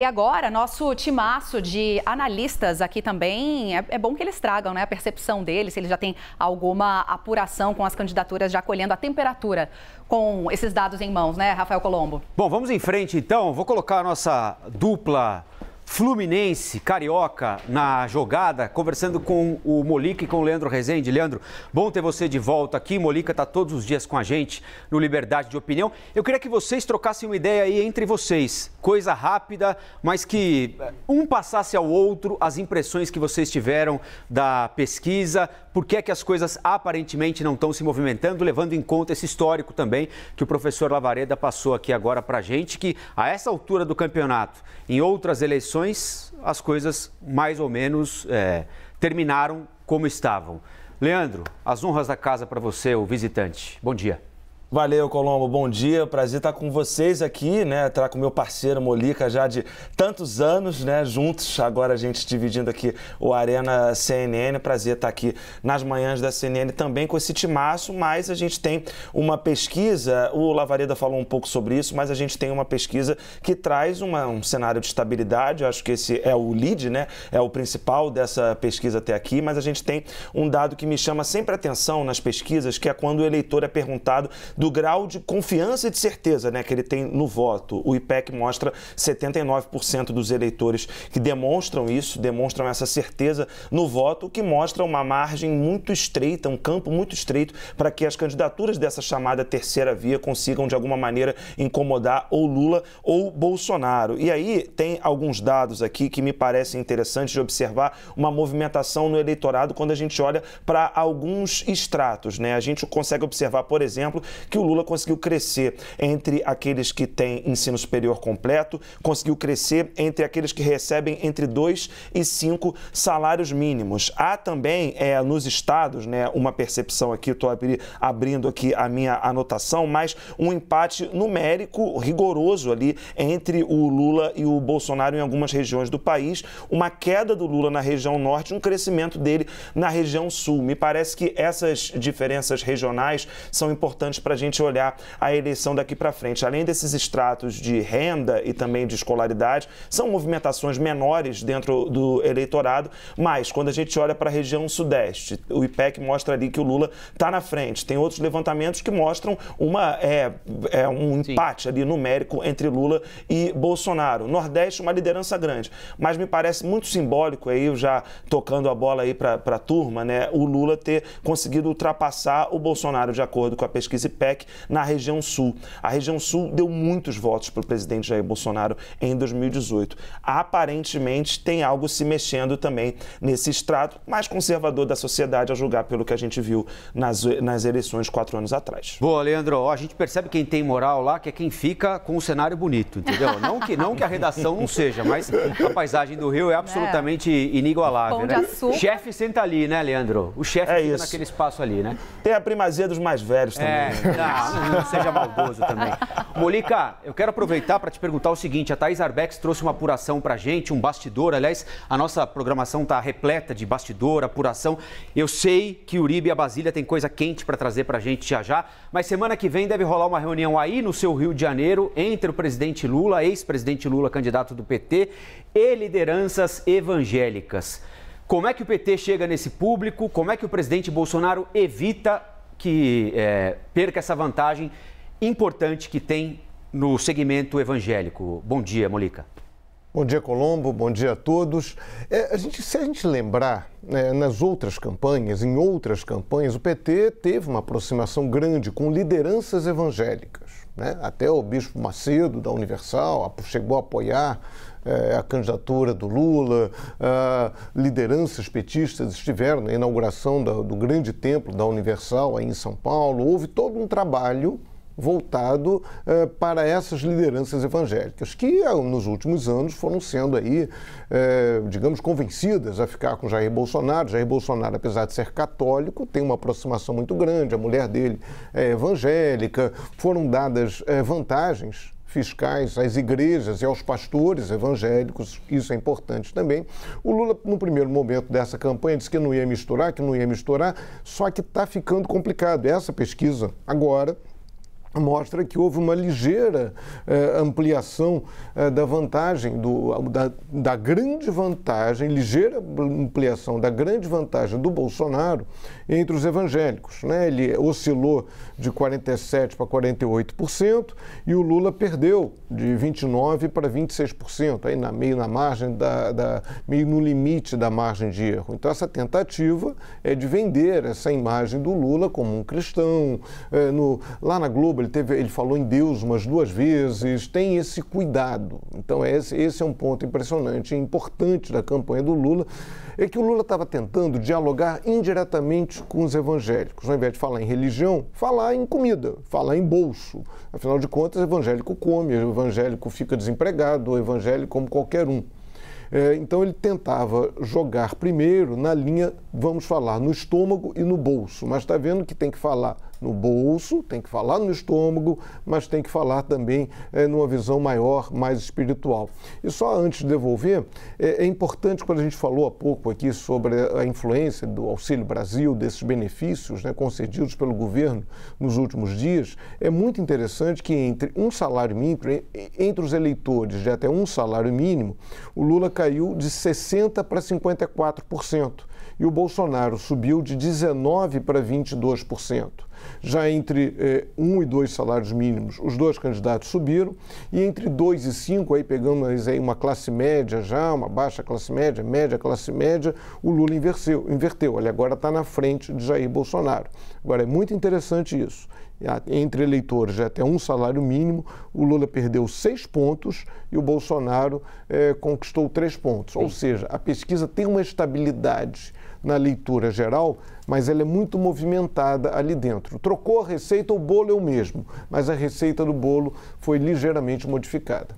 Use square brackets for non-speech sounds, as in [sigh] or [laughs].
E agora, nosso timaço de analistas aqui também, é, é, bom que eles tragam né, a percepção deles, se eles já têm alguma apuração com as candidaturas, já colhendo a temperatura com esses dados em mãos, né, Rafael Colombo? Bom, vamos em frente então, vou colocar a nossa dupla Fluminense, Carioca, na jogada, conversando com o Molica e com o Leandro Rezende. Leandro, bom ter você de volta aqui. Molica está todos os dias com a gente no Liberdade de Opinião. Eu queria que vocês trocassem uma ideia aí entre vocês. Coisa rápida, mas que eh, um passasse ao outro as impressões que vocês tiveram da pesquisa, por que é que as coisas aparentemente não estão se movimentando, levando em conta esse histórico também que o professor Lavareda passou aqui agora para gente, que a essa altura do campeonato, em outras eleições, eleições, as coisas mais ou menos é, terminaram como estavam. Leandro, as honras da casa para você, o visitante. Bom dia. Valeu, Colombo. Bom dia. Prazer estar com vocês aqui, né? Estar com meu parceiro Molica já de tantos anos, né? Juntos. Agora a gente dividindo aqui o Arena CNN. Prazer estar aqui nas manhãs da CNN também com esse timaço, mas a gente tem uma pesquisa, o Lavareda falou um pouco sobre isso, mas a gente tem uma pesquisa que traz uma, um cenário de estabilidade. Eu acho que esse é o lead, né? É o principal dessa pesquisa até aqui, mas a gente tem um dado que me chama sempre atenção nas pesquisas, que é quando o eleitor é perguntado do grau de confiança e de certeza né, que ele tem no voto. O IPEC mostra 79% dos eleitores que demonstram isso, demonstram essa certeza no voto, que mostra uma margem muito estreita, um campo muito estreito para que as candidaturas dessa chamada terceira via consigam de alguma maneira incomodar ou Lula ou Bolsonaro. E aí tem alguns dados aqui que me parecem interessantes de observar uma movimentação no eleitorado quando a gente olha para alguns estratos, né? A gente consegue observar, por exemplo, que o Lula conseguiu crescer entre aqueles que têm ensino superior completo, conseguiu crescer entre aqueles que recebem entre 2 e 5 salários mínimos. Há também é, nos estados, né, uma percepção aqui, estou abrindo aqui a minha anotação, mas um empate numérico rigoroso ali entre o Lula e o Bolsonaro em algumas regiões do país, uma queda do Lula na região norte, um crescimento dele na região sul. Me parece que essas diferenças regionais são importantes para a gente olhar a eleição daqui para frente. Além desses extratos de renda e também de escolaridade, são movimentações menores dentro do eleitorado, mas quando a gente olha para a região sudeste, o IPEC mostra ali que o Lula está na frente. Tem outros levantamentos que mostram uma, é, é um empate ali numérico entre Lula e Bolsonaro. Nordeste, uma liderança grande. Mas me parece muito simbólico aí, eu já tocando a bola aí para a turma, né? O Lula ter conseguido ultrapassar o Bolsonaro de acordo com a pesquisa IPEC PEC na região sul. A região sul deu muitos votos para o presidente Jair Bolsonaro em 2018. Aparentemente tem algo se mexendo também nesse extrato mais conservador da sociedade, a julgar pelo que a gente viu nas, nas eleições quatro anos atrás. Boa, Leandro. A gente percebe quem tem moral lá, que é quem fica com o cenário bonito, entendeu? Não que, não que a redação não seja, mas a paisagem do Rio é né? absolutamente é. inigualável. né? O chefe senta ali, né, Leandro? O chefe é fica isso. naquele espaço ali, né? Tem a primazia dos mais velhos é. também. É. Ah, não, seja maldoso também. [laughs] Molica, eu quero aproveitar para te perguntar o seguinte: a Thais Arbex trouxe uma apuração para gente, um bastidor. Aliás, a nossa programação está repleta de bastidor, apuração. Eu sei que Uribe e a Basília tem coisa quente para trazer para gente já já, mas semana que vem deve rolar uma reunião aí no seu Rio de Janeiro entre o presidente Lula, ex-presidente Lula, candidato do PT, e lideranças evangélicas. Como é que o PT chega nesse público? Como é que o presidente Bolsonaro evita que é, perca essa vantagem importante que tem no segmento evangélico. Bom dia, Molica. Bom dia, Colombo. Bom dia a todos. É, a gente, se a gente lembrar, né, nas outras campanhas, em outras campanhas, o PT teve uma aproximação grande com lideranças evangélicas. Né? Até o Bispo Macedo, da Universal, chegou a apoiar é, a candidatura do Lula. Ah, lideranças petistas estiveram na inauguração da, do grande templo da Universal, aí em São Paulo. Houve todo um trabalho voltado eh, para essas lideranças evangélicas, que eh, nos últimos anos foram sendo aí, eh, digamos, convencidas a ficar com Jair Bolsonaro. Jair Bolsonaro, apesar de ser católico, tem uma aproximação muito grande, a mulher dele é evangélica, foram dadas vantagens fiscais às igrejas e aos pastores evangélicos, isso é importante também. O Lula, no primeiro momento dessa campanha, disse que não ia misturar, que não ia misturar, só que está ficando complicado. Essa pesquisa agora mostra que houve uma ligeira eh, ampliação eh, da vantagem, do, da, da, grande vantagem, ligeira ampliação da grande vantagem do Bolsonaro entre os evangélicos. Né? Ele oscilou de 47% para 48% e o Lula perdeu de 29% para 26%, aí na, meio na margem, da, da, meio no limite da margem de erro. Então essa tentativa é de vender essa imagem do Lula como um cristão. Eh, no, lá na Globo Globo, ele, teve, ele falou em Deus umas duas vezes, tem esse cuidado. Então, é esse, esse é um ponto impressionante e importante da campanha do Lula, é que o Lula estava tentando dialogar indiretamente com os evangélicos. Ao invés de falar em religião, falar em comida, falar em bolso. Afinal de contas, o evangélico come, o evangélico fica desempregado, o evangélico como qualquer um é, então ele tentava jogar primeiro na linha, vamos falar, no estômago e no bolso, mas está vendo que tem que falar no bolso, tem que falar no estômago, mas tem que falar também é, numa visão maior, mais espiritual. E só antes de devolver, é, é, importante quando a gente falou há pouco aqui sobre a influência do Auxílio Brasil, desses benefícios né, concedidos pelo governo nos últimos dias, é muito interessante que entre um salário mínimo, entre os eleitores de até um salário mínimo, o Lula caiu de 60% para 54% e o Bolsonaro subiu de 19% para 22%. Já entre eh, um e dois salários mínimos, os dois candidatos subiram, e entre dois e cinco, aí pegando aí uma classe média já, uma baixa classe média, média classe média, o Lula inverteu. inverteu. Ele agora está na frente de Jair Bolsonaro. Agora, é muito interessante isso entre eleitores até um salário mínimo, o Lula perdeu seis pontos e o Bolsonaro eh, conquistou três pontos. Sim. Ou seja, a pesquisa tem uma estabilidade na leitura geral, mas ela é muito movimentada ali dentro. Trocou a receita, o bolo é o mesmo, mas a receita do bolo foi ligeiramente modificada.